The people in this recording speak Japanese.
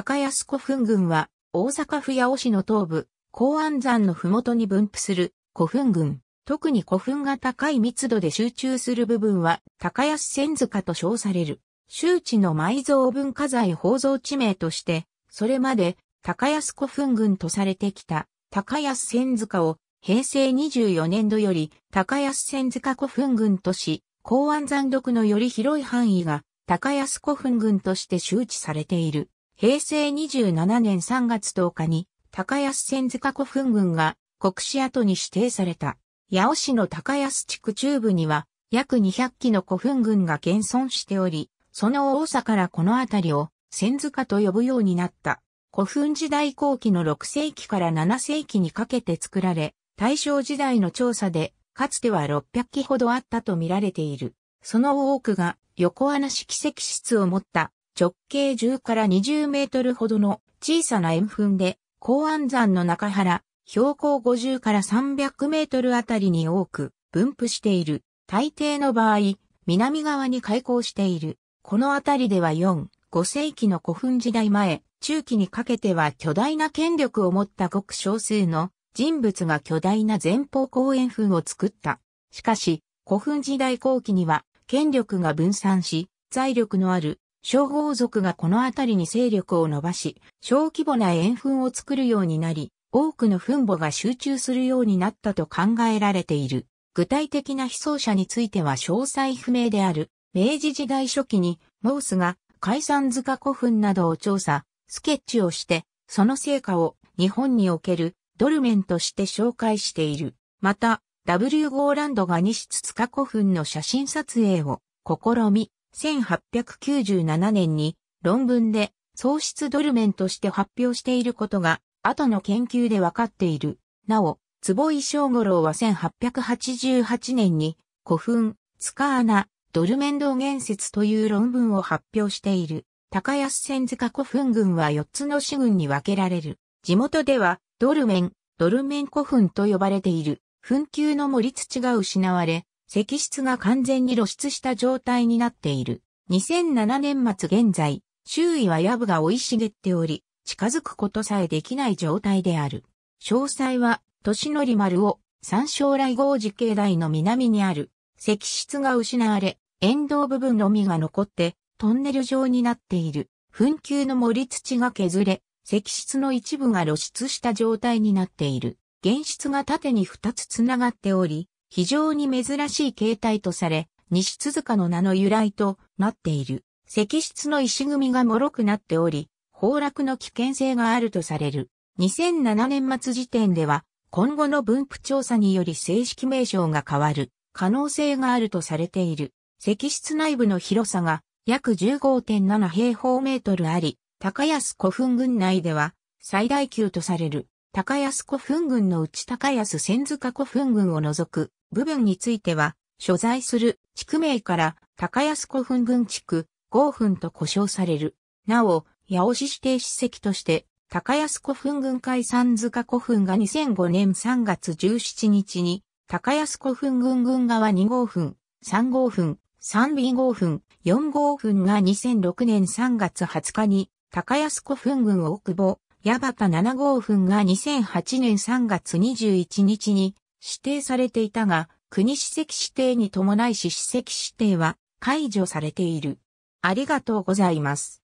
高安古墳群は、大阪府八尾市の東部、高安山の麓に分布する古墳群。特に古墳が高い密度で集中する部分は、高安千塚と称される。周知の埋蔵文化財宝蔵地名として、それまで高安古墳群とされてきた高安千塚を平成24年度より高安千塚古墳群とし、高安山独のより広い範囲が高安古墳群として周知されている。平成27年3月10日に、高安千塚古墳群が国史跡に指定された。八尾市の高安地区中部には、約200基の古墳群が現存しており、その多さからこの辺りを千塚と呼ぶようになった。古墳時代後期の6世紀から7世紀にかけて作られ、大正時代の調査で、かつては600基ほどあったと見られている。その多くが横穴式石室を持った直径10から20メートルほどの小さな円墳で、高安山の中原、標高50から300メートルあたりに多く分布している。大抵の場合、南側に開港している。このあたりでは4、5世紀の古墳時代前、中期にかけては巨大な権力を持ったごく少数の人物が巨大な前方後円墳を作った。しかし、古墳時代後期には権力が分散し、財力のある小豪族がこの辺りに勢力を伸ばし、小規模な円墳を作るようになり、多くの墳墓が集中するようになったと考えられている。具体的な被葬者については詳細不明である。明治時代初期に、モースが解散塚古墳などを調査、スケッチをして、その成果を日本におけるドルメンとして紹介している。また、W ゴーランドが西津塚古墳の写真撮影を試み、1897年に論文で喪失ドルメンとして発表していることが、後の研究で分かっている。なお、坪井正五郎は1888年に古墳、塚穴、ドルメン道言説という論文を発表している。高安千塚古墳群は4つの市群に分けられる。地元では、ドルメン、ドルメン古墳と呼ばれている。墳丘の森土が失われ、石室が完全に露出した状態になっている。2007年末現在、周囲は藪が生い茂っており、近づくことさえできない状態である。詳細は、年のり丸を、三将来号時境内の南にある、石室が失われ、沿道部分のみが残って、トンネル状になっている。墳丘の盛り土が削れ、石室の一部が露出した状態になっている。原室が縦に二つ繋がっており、非常に珍しい形態とされ、西鈴鹿の名の由来となっている。石室の石組みが脆くなっており、崩落の危険性があるとされる。2007年末時点では、今後の分布調査により正式名称が変わる可能性があるとされている。石室内部の広さが約15.7平方メートルあり、高安古墳群内では最大級とされる。高安古墳群の内高安千塚古墳群を除く部分については、所在する地区名から高安古墳群地区、合墳と呼称される。なお、八尾市指定史跡として、高安古墳群海三塚古墳が2005年3月17日に、高安古墳群群側2号墳、3号墳、3B 号墳、4号墳が2006年3月20日に、高安古墳群を奥保、矢端7号墳が2008年3月21日に指定されていたが、国史跡指定に伴いし史跡指定は解除されている。ありがとうございます。